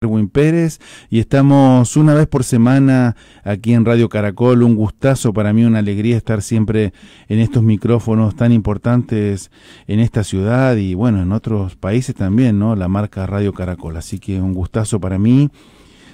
Erwin Pérez y estamos una vez por semana aquí en Radio Caracol. Un gustazo para mí, una alegría estar siempre en estos micrófonos tan importantes en esta ciudad y bueno, en otros países también, ¿no? La marca Radio Caracol. Así que un gustazo para mí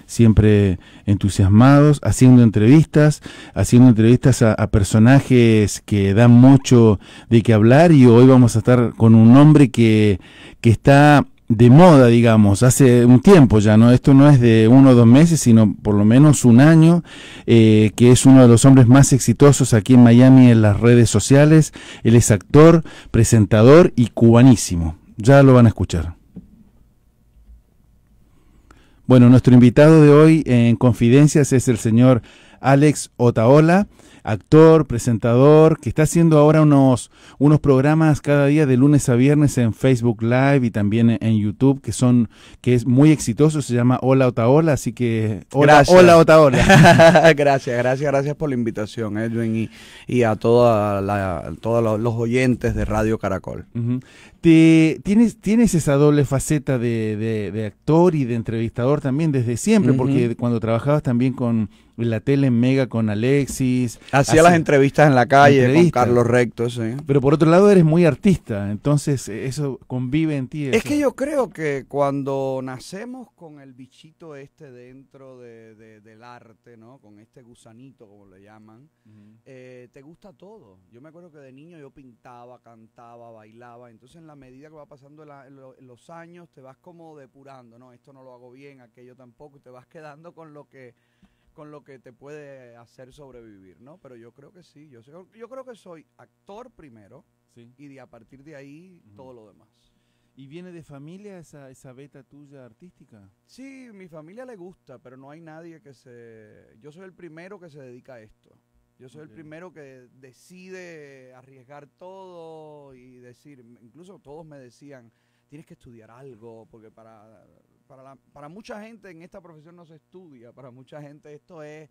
siempre entusiasmados, haciendo entrevistas, haciendo entrevistas a, personajes que dan mucho de qué hablar y hoy vamos a estar con un hombre que, que está de moda, digamos, hace un tiempo ya, ¿no? Esto no es de uno o dos meses, sino por lo menos un año, eh, que es uno de los hombres más exitosos aquí en Miami en las redes sociales. Él es actor, presentador y cubanísimo. Ya lo van a escuchar. Bueno, nuestro invitado de hoy en Confidencias es el señor Alex Otaola, actor, presentador, que está haciendo ahora unos, unos programas cada día de lunes a viernes en Facebook Live y también en YouTube, que son, que es muy exitoso, se llama Hola Otaola, así que hola, gracias. hola Otaola. gracias, gracias, gracias por la invitación, Edwin, y, a, toda todos los oyentes de Radio Caracol. tienes, tienes esa doble faceta de, actor y de entrevistador también desde siempre, porque cuando trabajabas también con la tele mega con Alexis. Hacía las entrevistas en la calle con Carlos Recto, sí. Pero por otro lado eres muy artista, entonces eh, eso convive en ti. Es que yo creo que cuando nacemos con el bichito este dentro del arte, ¿no? Con este gusanito, como le llaman, eh, te gusta todo. Yo me acuerdo que de niño yo pintaba, cantaba, bailaba. Entonces en la medida que va pasando los años te vas como depurando, ¿no? Esto no lo hago bien, aquello tampoco, y te vas quedando con lo que con lo que te puede hacer sobrevivir, ¿no? Pero yo creo que sí, yo, yo creo que soy actor primero y de, a partir de ahí todo lo demás. ¿Y viene de familia esa, esa beta tuya artística? Sí, mi familia le gusta, pero no hay nadie que se... Yo soy el primero que se dedica a esto. Yo soy el primero que decide arriesgar todo y decir, incluso todos me decían, tienes que estudiar algo, porque para para, para mucha gente en esta profesión no se estudia, para mucha gente esto es,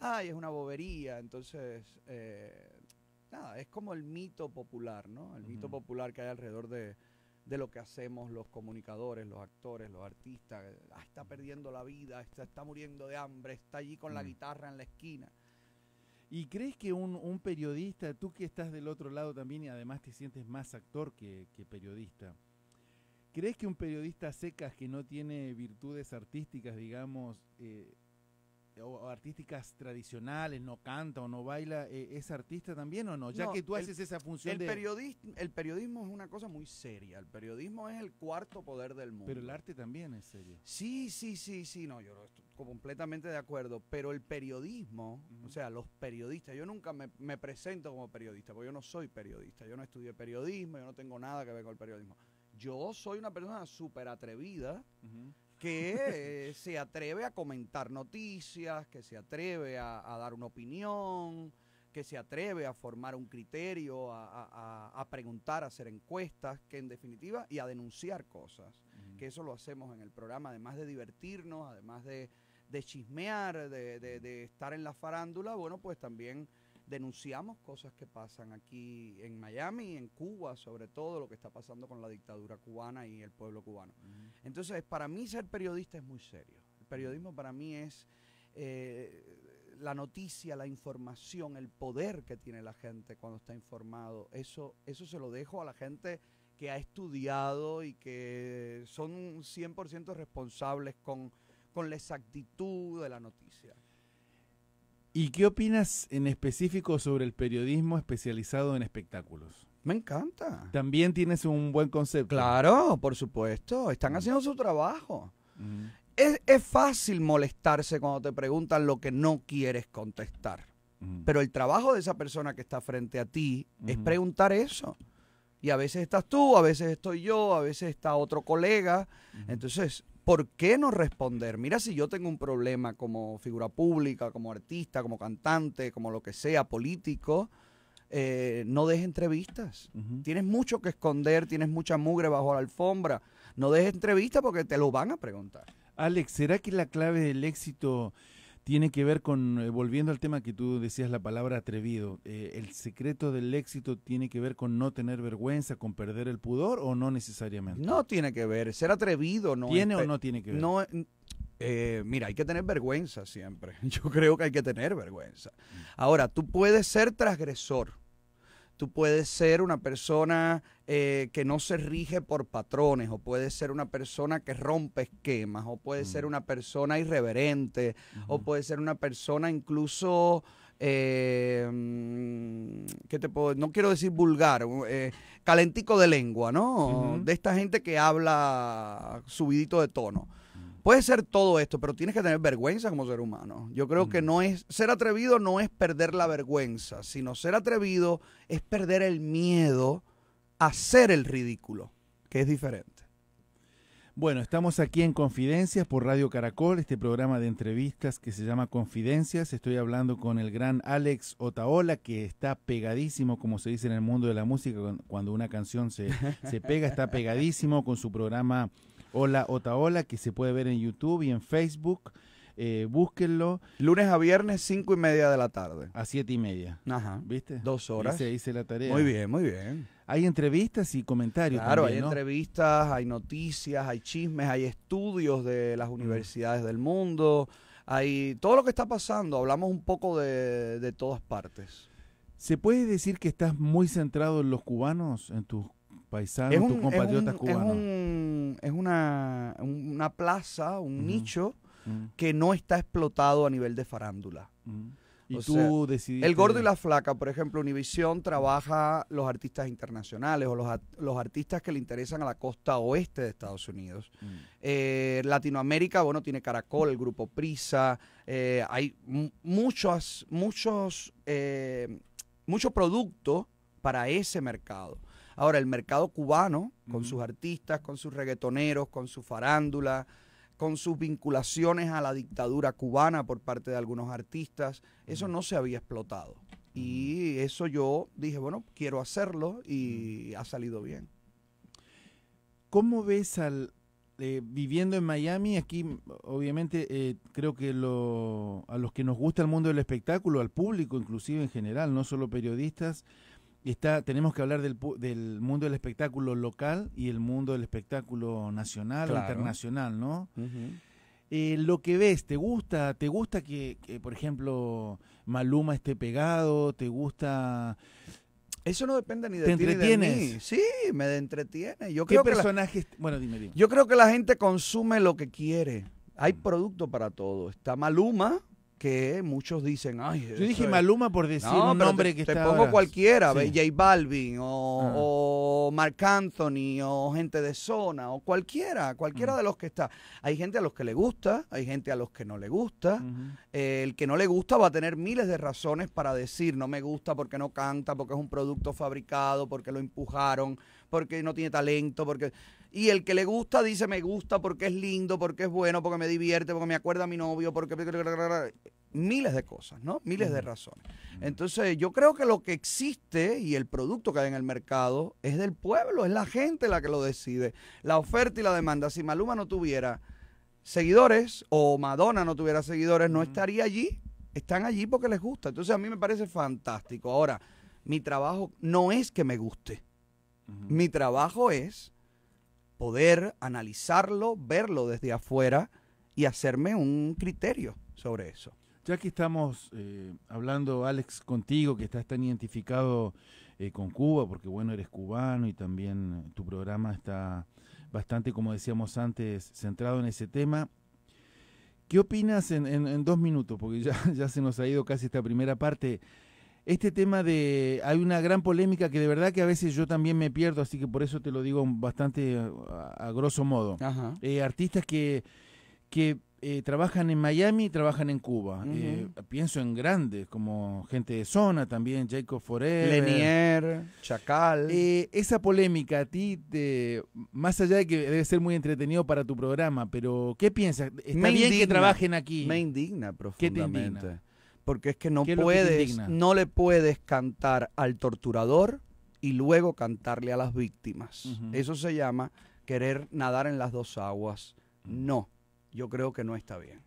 ay, es una bobería, entonces, eh, nada, es como el mito popular, ¿no? El mito popular que hay alrededor de, lo que hacemos los comunicadores, los actores, los artistas, ah, está perdiendo la vida, está, está muriendo de hambre, está allí con la mm. guitarra en la esquina. ¿Y crees que un, un, periodista, tú que estás del otro lado también y además te sientes más actor que, que periodista, ¿Crees que un periodista secas que no tiene virtudes artísticas, digamos, eh, o artísticas tradicionales, no canta o no baila, eh, es artista también o no? Ya que tú haces esa función el de... Periodismo, el periodismo es una cosa muy seria. El periodismo es el cuarto poder del mundo. Pero el arte también es serio. Sí, sí, sí, sí. No, yo estoy completamente de acuerdo. Pero el periodismo, o sea, los periodistas, yo nunca me, me presento como periodista, porque yo no soy periodista. Yo no estudié periodismo, yo no tengo nada que ver con el periodismo yo soy una persona súper atrevida que eh, se atreve a comentar noticias, que se atreve a, dar una opinión, que se atreve a formar un criterio, a, preguntar, a hacer encuestas, que en definitiva, y a denunciar cosas. Que eso lo hacemos en el programa, además de divertirnos, además de, de chismear, de, de, de estar en la farándula, bueno, pues también denunciamos cosas que pasan aquí en Miami, y en Cuba, sobre todo lo que está pasando con la dictadura cubana y el pueblo cubano. Entonces, para mí ser periodista es muy serio. El periodismo para mí es eh, la noticia, la información, el poder que tiene la gente cuando está informado. Eso, eso se lo dejo a la gente que ha estudiado y que son 100% responsables con la exactitud de la noticia. ¿Y qué opinas en específico sobre el periodismo especializado en espectáculos? Me encanta. También tienes un buen concepto. Claro, por supuesto. Están mm. haciendo su trabajo. Es, fácil molestarse cuando te preguntan lo que no quieres contestar. Pero el trabajo de esa persona que está frente a ti es preguntar eso. Y a veces estás tú, a veces estoy yo, a veces está otro colega. Entonces, ¿por qué no responder? Mira, si yo tengo un problema como figura pública, como artista, como cantante, como lo que sea, político, eh, no dejes entrevistas. Tienes mucho que esconder, tienes mucha mugre bajo la alfombra. No dejes entrevistas porque te lo van a preguntar. Alex, ¿será que la clave del éxito tiene que ver con, eh, volviendo al tema que tú decías, la palabra atrevido, eh, ¿el secreto del éxito tiene que ver con no tener vergüenza, con perder el pudor o no necesariamente? No tiene que ver, ser atrevido no. ¿Tiene o no tiene que ver? No, eh, mira, hay que tener vergüenza siempre. Yo creo que hay que tener vergüenza. Mm. Ahora, tú puedes ser transgresor Tú puedes ser una persona eh, que no se rige por patrones, o puedes ser una persona que rompe esquemas, o puedes ser mm. una persona irreverente, o puedes ser una persona incluso, eh, mm, te No quiero decir vulgar, eh, calentico de lengua, ¿no? De esta gente que habla subidito de tono. Puede ser todo esto, pero tienes que tener vergüenza como ser humano. Yo creo que mm. no es ser atrevido no es perder la vergüenza, sino ser atrevido es perder el miedo a ser el ridículo, que es diferente. Bueno, estamos aquí en Confidencias por Radio Caracol, este programa de entrevistas que se llama Confidencias. Estoy hablando con el gran Alex Otaola, que está pegadísimo, como se dice en el mundo de la música, cuando una canción se, se pega, está pegadísimo con su programa Hola Otaola, que se puede ver en YouTube y en Facebook. Eh, búsquenlo. Lunes a viernes, cinco y media de la tarde. A siete y media. Ajá. ¿Viste? Dos horas. se hice la tarea. Muy bien, muy bien. Hay entrevistas y comentarios. Claro, hay entrevistas, hay noticias, hay chismes, hay estudios de las mm. universidades del mundo, hay todo lo que está pasando. Hablamos un poco de, de todas partes. ¿Se puede decir que estás muy centrado en los cubanos, en tus paisano, es un, tu es una, una, plaza, un nicho que no está explotado a nivel de farándula. El gordo y la flaca, por ejemplo, Univisión trabaja los artistas internacionales o los, artistas que le interesan a la costa oeste de Estados Unidos. Eh, Latinoamérica, bueno, tiene Caracol, el grupo Prisa, eh, hay muchos, muchos, eh, mucho para ese mercado. Ahora, el mercado cubano, con sus artistas, con sus reggaetoneros, con su farándula, con sus vinculaciones a la dictadura cubana por parte de algunos artistas, eso no se había explotado. Y eso yo dije, bueno, quiero hacerlo y ha salido bien. ¿Cómo ves al, eh, viviendo en Miami, aquí obviamente eh, creo que a los que nos gusta el mundo del espectáculo, al público inclusive en general, no solo periodistas, tenemos que hablar del, mundo del espectáculo local y el mundo del espectáculo nacional internacional, ¿no? Eh, lo que ves, ¿te gusta? ¿Te gusta que, por ejemplo, Maluma esté pegado? ¿Te gusta...? Eso no depende ni de ti ni de mí. Sí, me entretiene. ¿Qué creo personajes? bueno, dime, dime. Yo creo que la gente consume lo que quiere. Hay mm. producto para todo. Está Maluma, que muchos dicen, ay. Yo dije Maluma por decir un nombre que te pongo cualquiera, J Balvin, o, ah. Mark Anthony, o gente de zona, o cualquiera, cualquiera mm. de los que está. Hay gente a los que le gusta, hay gente a los que no le gusta. el que no le gusta va a tener miles de razones para decir no me gusta porque no canta, porque es un producto fabricado, porque lo empujaron porque no tiene talento, porque... Y el que le gusta dice me gusta porque es lindo, porque es bueno, porque me divierte, porque me acuerda a mi novio, porque... Miles de cosas, ¿no? Miles de razones. Entonces yo creo que lo que existe y el producto que hay en el mercado es del pueblo, es la gente la que lo decide. La oferta y la demanda. Si Maluma no tuviera seguidores o Madonna no tuviera seguidores, no estaría allí. Están allí porque les gusta. Entonces a mí me parece fantástico. Ahora, mi trabajo no es que me guste. Mi trabajo es poder analizarlo, verlo desde afuera y hacerme un criterio sobre eso. Ya que estamos eh, hablando, Alex, contigo, que estás tan identificado eh, con Cuba, porque bueno, eres cubano y también eh, tu programa está bastante, como decíamos antes, centrado en ese tema. ¿Qué opinas en, dos minutos? Porque ya se nos ha ido casi esta primera parte este tema de hay una gran polémica que de verdad que a veces yo también me pierdo, así que por eso te lo digo bastante eh, a, grosso modo. Eh, artistas que eh, trabajan en Miami y trabajan en Cuba. pienso en grandes, como gente de zona también, Jacob Forever. Lenier, Chacal. esa polémica, a ti, te, más allá de que debe ser muy entretenido para tu programa, pero ¿qué piensas? ¿Está bien que trabajen aquí? Me indigna profundamente. ¿Qué te indigna? porque es que no puedes, no le puedes cantar al torturador y luego cantarle a las víctimas. Eso se llama querer nadar en las dos aguas. Mm. No, yo creo que no está bien.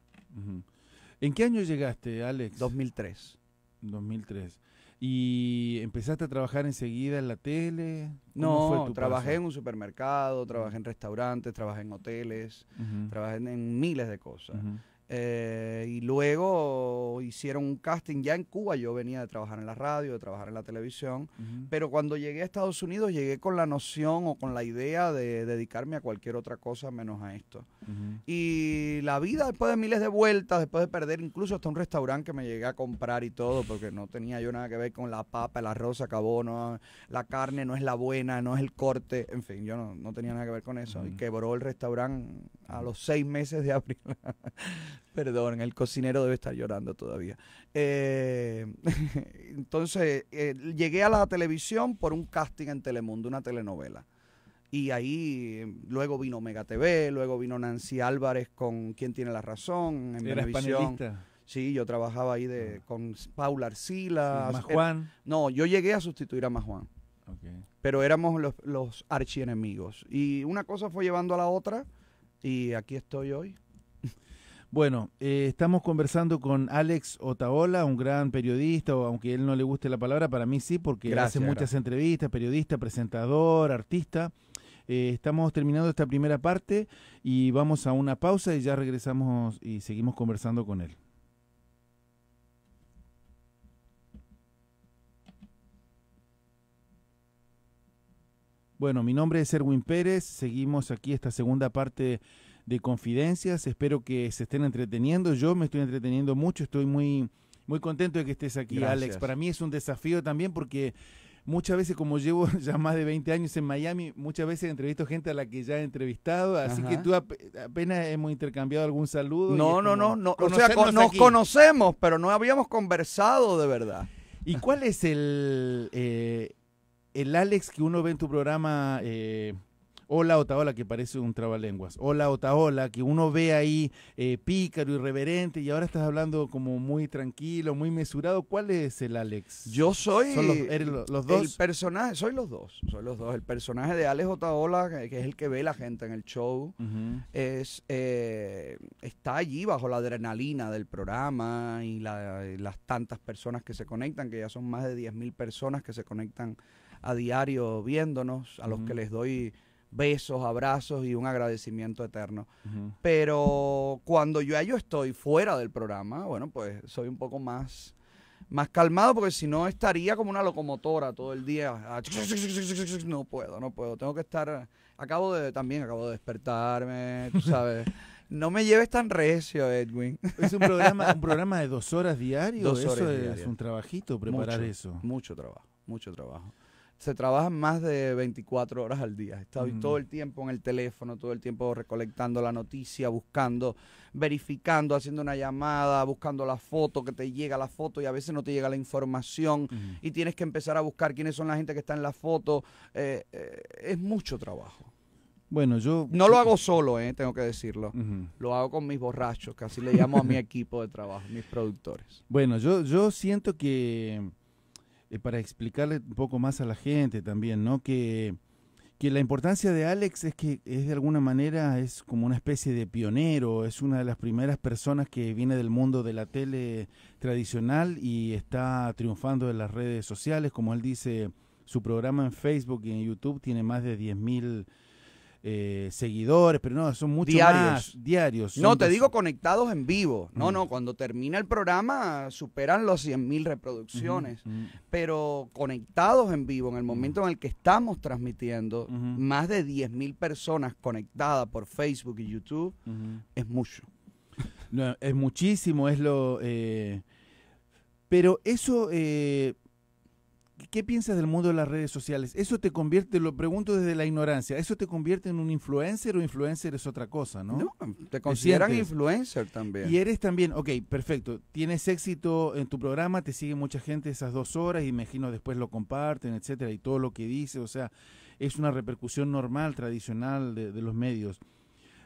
¿En qué año llegaste, Alex? 2003. 2003. ¿Y empezaste a trabajar enseguida en la tele? No, trabajé en un supermercado, trabajé en restaurantes, trabajé en hoteles, trabajé en miles de cosas. Eh, y luego hicieron un casting ya en Cuba. Yo venía de trabajar en la radio, de trabajar en la televisión. Pero cuando llegué a Estados Unidos, llegué con la noción o con la idea de dedicarme a cualquier otra cosa menos a esto. Y la vida, después de miles de vueltas, después de perder incluso hasta un restaurante que me llegué a comprar y todo, porque no tenía yo nada que ver con la papa, el arroz se acabó, la carne no es la buena, no es el corte. En fin, yo no, tenía nada que ver con eso. Y quebró el restaurante a los seis meses de abril. Perdón, el cocinero debe estar llorando todavía. Eh, entonces, eh, llegué a la televisión por un casting en Telemundo, una telenovela. Y ahí eh, luego vino Mega TV, luego vino Nancy Álvarez con ¿Quién tiene la razón? En la televisión. Sí, yo trabajaba ahí de, ah. con Paula Arcila. ¿Más Juan? no, yo llegué a sustituir a Más Juan. Pero éramos los, los archienemigos. Y una cosa fue llevando a la otra y aquí estoy hoy. Bueno, eh, estamos conversando con Alex Otaola, un gran periodista, aunque él no le guste la palabra, para mí sí, porque hace muchas entrevistas, periodista, presentador, artista. Eh, estamos terminando esta primera parte y vamos a una pausa y ya regresamos y seguimos conversando con él. Bueno, mi nombre es Erwin Pérez, seguimos aquí esta segunda parte de Confidencias, espero que se estén entreteniendo, yo me estoy entreteniendo mucho, estoy muy, muy contento de que estés aquí, Alex. Para mí es un desafío también porque muchas veces, como llevo ya más de 20 años en Miami, muchas veces entrevisto gente a la que ya he entrevistado, así que tú apenas hemos intercambiado algún saludo. No, no, no, no, o sea, nos conocemos, pero no habíamos conversado de verdad. ¿Y cuál es el, eh, el Alex que uno ve en tu programa eh, Hola Otaola, que parece un trabalenguas. Hola Otaola, que uno ve ahí eh, pícaro, irreverente, y ahora estás hablando como muy tranquilo, muy mesurado. ¿Cuál es el Alex? Yo soy. los, los, dos? El personaje, soy los dos. Soy los dos. El personaje de Alex Otaola, que, es el que ve la gente en el show, es, eh, está allí bajo la adrenalina del programa y, las tantas personas que se conectan, que ya son más de 10.000 personas que se conectan a diario viéndonos, a los que les doy besos, abrazos y un agradecimiento eterno. Pero cuando yo, yo estoy fuera del programa, bueno, pues soy un poco más más calmado porque si no estaría como una locomotora todo el día. No puedo, no puedo. Tengo que estar. Acabo de también acabo de despertarme, tú sabes. No me lleves tan recio, Edwin. Es un programa, un programa de dos horas diario. eso es un trabajito preparar eso. Mucho trabajo, mucho trabajo se trabajan más de 24 horas al día. Estoy todo mm. el tiempo en el teléfono, todo el tiempo recolectando la noticia, buscando, verificando, haciendo una llamada, buscando la foto, que te llega la foto y a veces no te llega la información y tienes que empezar a buscar quiénes son la gente que está en la foto. Eh, eh, es mucho trabajo. Bueno, yo... No lo hago solo, eh, tengo que decirlo. Lo hago con mis borrachos, que así le llamo a mi equipo de trabajo, mis productores. Bueno, yo, yo siento que eh, para explicarle un poco más a la gente también, ¿no? Que, la importancia de Alex es que es de alguna manera es como una especie de pionero, es una de las primeras personas que viene del mundo de la tele tradicional y está triunfando en las redes sociales, como él dice, su programa en Facebook y en YouTube tiene más de 10.000 eh, seguidores, pero no, son muchos diarios. diarios. No, te digo conectados en vivo. No, mm. no, cuando termina el programa superan los 100.000 reproducciones, pero conectados en vivo, en el momento en el que estamos transmitiendo, más de 10.000 personas conectadas por Facebook y YouTube, es mucho. es muchísimo, es lo... Eh, pero eso eh, ¿Qué piensas del mundo de las redes sociales? ¿Eso te convierte, lo pregunto desde la ignorancia, ¿eso te convierte en un influencer o influencer es otra cosa, no? te consideran influencer también. Y eres también, ok, perfecto, tienes éxito en tu programa, te sigue mucha gente esas dos horas, imagino después lo comparten, etcétera, y todo lo que dices, o sea, es una repercusión normal, tradicional de los medios.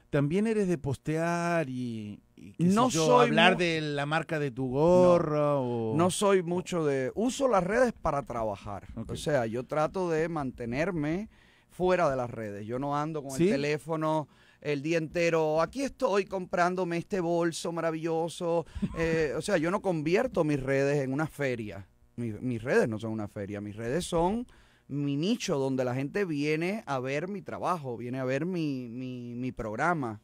También eres de postear y, no soy hablar de la marca de tu gorra no, o... no soy mucho de uso las redes para trabajar o sea yo trato de mantenerme fuera de las redes yo no ando con el teléfono el día entero, aquí estoy comprándome este bolso maravilloso. Eh, o sea, yo no convierto mis redes en una feria. mis redes no son una feria, mis redes son mi nicho donde la gente viene a ver mi trabajo, viene a ver mi programa.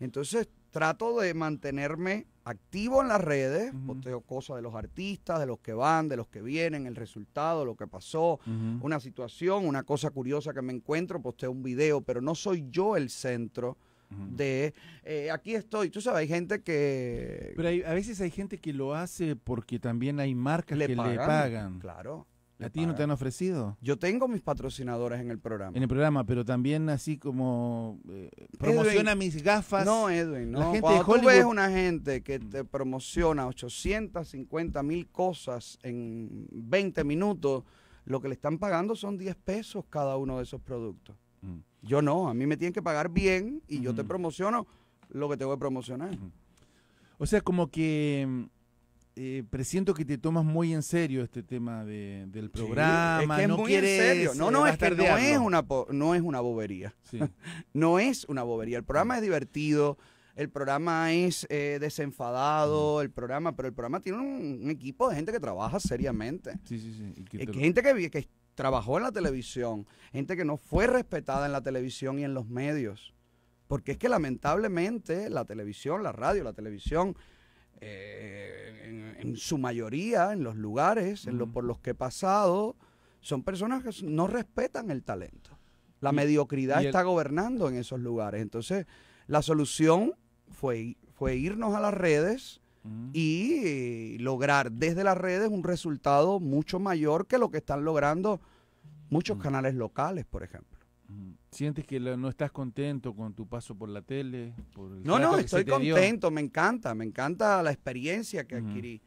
Entonces trato de mantenerme activo en las redes, posteo cosas de los artistas, de los que van, de los que vienen, el resultado, lo que pasó, una situación, una cosa curiosa que me encuentro, posteo un video, pero no soy yo el centro de eh, aquí estoy tú sabes hay gente que pero a veces hay gente que lo hace porque también hay marcas que le pagan claro ¿A ti no te han ofrecido? Yo tengo mis patrocinadores en el programa. En el programa, pero también así como eh, promociona mis gafas. No, Edwin, no. La gente tú ves una gente que te promociona 850 mil cosas en 20 minutos, lo que le están pagando son 10 pesos cada uno de esos productos. Mm. Yo no, a mí me tienen que pagar bien y yo te mm. promociono lo que te voy a promocionar. Mm. O sea, como que eh, presiento que te tomas muy en serio este tema del programa. es que muy en serio. No, no, eh, es no es, una, no es una bobería. no es una bobería. El programa es divertido, el programa es eh, desenfadado, el programa, pero el programa tiene un, equipo de gente que trabaja seriamente. Gente que, que trabajó en la televisión, gente que no fue respetada en la televisión y en los medios. Porque es que lamentablemente la televisión, la radio, la televisión eh, en, su mayoría, en los lugares, en lo por los que he pasado, son personas que no respetan el talento. La mediocridad está gobernando en esos lugares. Entonces, la solución fue, fue irnos a las redes y eh, lograr desde las redes un resultado mucho mayor que lo que están logrando muchos canales locales, por ejemplo. ¿Sientes que no estás contento con tu paso por la tele? no, no, estoy contento, me encanta, me encanta la experiencia que adquirí.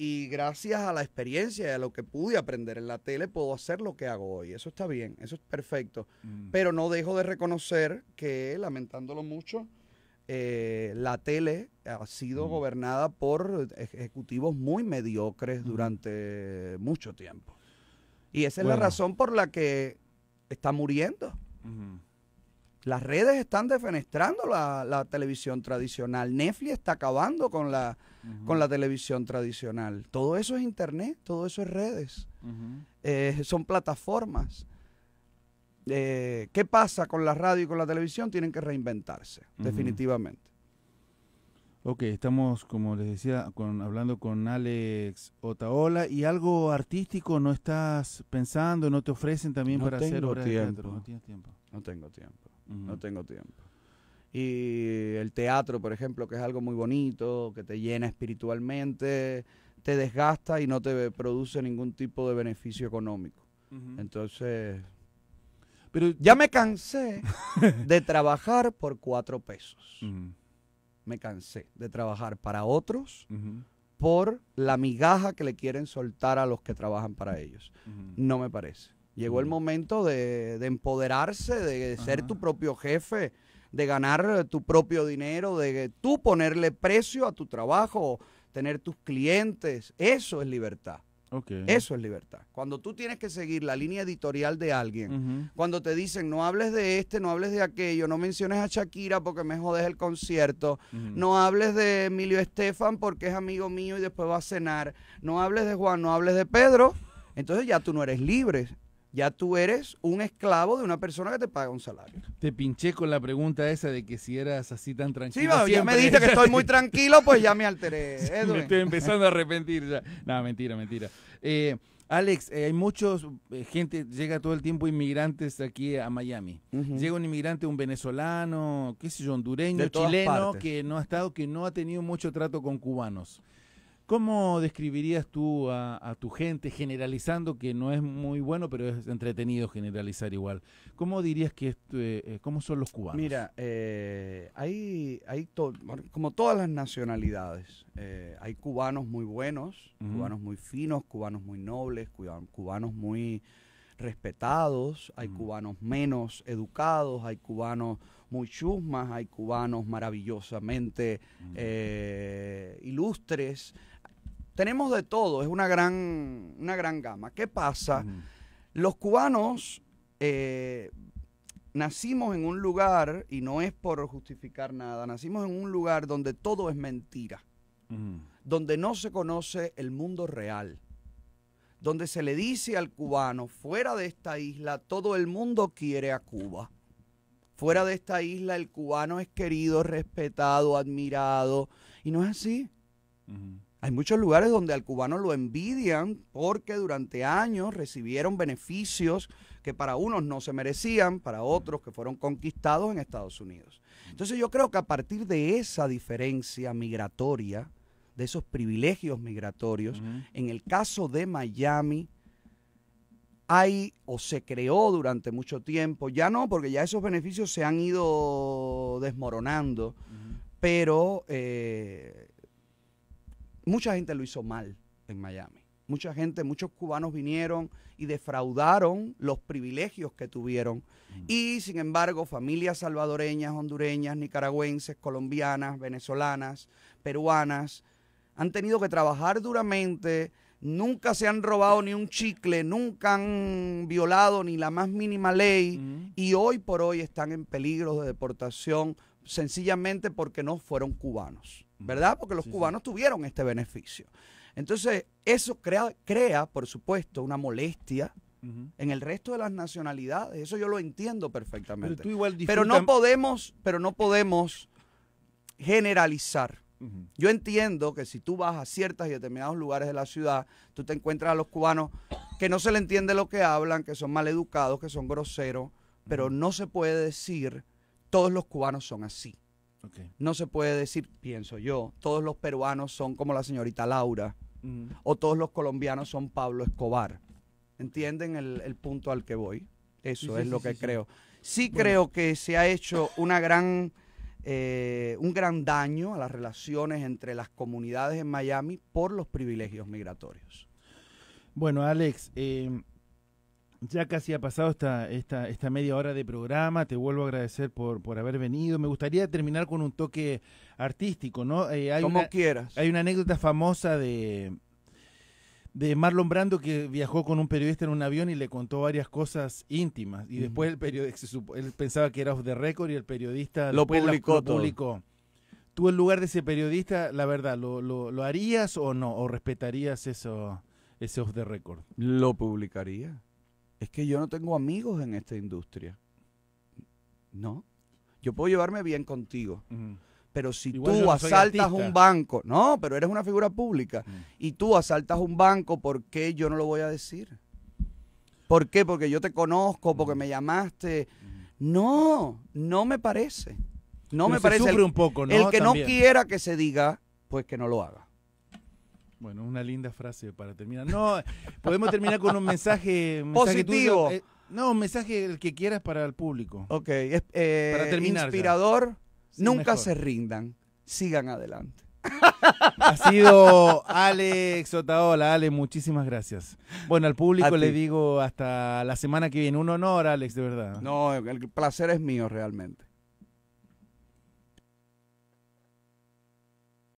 Y gracias a la experiencia y a lo que pude aprender en la tele, puedo hacer lo que hago hoy. Eso está bien, eso es perfecto. Mm. Pero no dejo de reconocer que, lamentándolo mucho, eh, la tele ha sido mm. gobernada por ejecutivos muy mediocres durante mucho tiempo. Y esa es la razón por la que está muriendo. Las redes están defenestrando la, televisión tradicional. Netflix está acabando con la, con la televisión tradicional. Todo eso es internet, todo eso es redes. Eh, son plataformas. Eh, ¿Qué pasa con la radio y con la televisión? Tienen que reinventarse, definitivamente. Ok, estamos, como les decía, con, hablando con Alex Otaola. ¿Y algo artístico no estás pensando, no te ofrecen también para hacer No tienes tiempo. No tengo tiempo, no tengo tiempo. Y el teatro, por ejemplo, que es algo muy bonito, que te llena espiritualmente, te desgasta y no te produce ningún tipo de beneficio económico. Entonces, pero ya me cansé de trabajar por cuatro pesos me cansé de trabajar para otros por la migaja que le quieren soltar a los que trabajan para ellos. No me parece. Llegó el momento de, empoderarse, de, de ser tu propio jefe, de ganar eh, tu propio dinero, de tú ponerle precio a tu trabajo, tener tus clientes. Eso es libertad. Eso es libertad. Cuando tú tienes que seguir la línea editorial de alguien, cuando te dicen no hables de este, no hables de aquello, no menciones a Shakira porque me jodes el concierto, no hables de Emilio Estefan porque es amigo mío y después va a cenar, no hables de Juan, no hables de Pedro, entonces ya tú no eres libre ya tú eres un esclavo de una persona que te paga un salario. Te pinché con la pregunta esa de que si eras así tan tranquilo. Sí, va, ya me dijiste que estoy muy tranquilo, pues ya me alteré. me estoy empezando a arrepentir ya. No, mentira, mentira. Eh, Alex, eh, hay muchos, eh, gente, llega todo el tiempo inmigrantes aquí a Miami. Llega un inmigrante, un venezolano, qué sé yo, hondureño, chileno, que no ha estado, que no ha tenido mucho trato con cubanos. ¿Cómo describirías tú a, tu gente, generalizando que no es muy bueno, pero es entretenido generalizar igual? ¿Cómo dirías que eh, eh, cómo son los cubanos? Mira, eh, hay, como todas las nacionalidades, hay cubanos muy buenos, cubanos muy finos, cubanos muy nobles, cubanos muy respetados, hay mm. cubanos menos educados, hay cubanos muy chusmas, hay cubanos maravillosamente mm. ilustres, tenemos de todo, es una gran, una gran gama. ¿Qué pasa? Los cubanos eh, nacimos en un lugar, y no es por justificar nada, nacimos en un lugar donde todo es mentira, donde no se conoce el mundo real, donde se le dice al cubano, fuera de esta isla, todo el mundo quiere a Cuba. Fuera de esta isla el cubano es querido, respetado, admirado. Y no es así. Hay muchos lugares donde al cubano lo envidian porque durante años recibieron beneficios que para unos no se merecían, para otros que fueron conquistados en Estados Unidos. Entonces yo creo que a partir de esa diferencia migratoria, de esos privilegios migratorios, en el caso de Miami, hay o se creó durante mucho tiempo, ya no, porque ya esos beneficios se han ido desmoronando, pero... Eh, mucha gente lo hizo mal en Miami. Mucha gente, muchos cubanos vinieron y defraudaron los privilegios que tuvieron. Mm. Y sin embargo, familias salvadoreñas, hondureñas, nicaragüenses, colombianas, venezolanas, peruanas, han tenido que trabajar duramente, nunca se han robado ni un chicle, nunca han violado ni la más mínima ley mm. y hoy por hoy están en peligro de deportación sencillamente porque no fueron cubanos. ¿verdad? Porque los cubanos tuvieron este beneficio. Entonces, eso crea, crea por supuesto, una molestia en el resto de las nacionalidades. Eso yo lo entiendo perfectamente. Pero, no podemos, pero no podemos generalizar. Yo entiendo que si tú vas a ciertas y determinados lugares de la ciudad, tú te encuentras a los cubanos que no se le entiende lo que hablan, que son mal educados, que son groseros, pero no se puede decir todos los cubanos son así. No se puede decir, pienso yo, todos los peruanos son como la señorita Laura o todos los colombianos son Pablo Escobar. ¿Entienden el, punto al que voy? Eso es lo que creo. Sí creo que se ha hecho una gran, eh, un gran daño a las relaciones entre las comunidades en Miami por los privilegios migratorios. Bueno, Alex, em, ya casi ha pasado esta, media hora de programa, te vuelvo a agradecer por, haber venido. Me gustaría terminar con un toque artístico, ¿no? Eh, hay Como quieras. Hay una anécdota famosa de, de Marlon Brando que viajó con un periodista en un avión y le contó varias cosas íntimas. Y después el periodista, él pensaba que era off the record y el periodista lo publicó. Tú en lugar de ese periodista, la verdad, ¿lo, harías o no? ¿O respetarías eso, ese off the record? Lo publicaría es que yo no tengo amigos en esta industria. No. Yo puedo llevarme bien contigo. Pero si tú asaltas un banco, no, pero eres una figura pública, y tú asaltas un banco, ¿por qué yo no lo voy a decir? ¿Por qué? Porque yo te conozco, porque me llamaste. No, no me parece. No me parece. el, un poco, El que no quiera que se diga, pues que no lo haga. Bueno, una linda frase para terminar. No, podemos terminar con un mensaje, positivo. Eh, no, un mensaje el que quieras para el público. Ok, eh, inspirador. nunca se rindan, sigan adelante. Ha sido Alex Otaola. Ale, muchísimas gracias. Bueno, al público le digo hasta la semana que viene. Un honor, Alex, de verdad. No, el placer es mío realmente.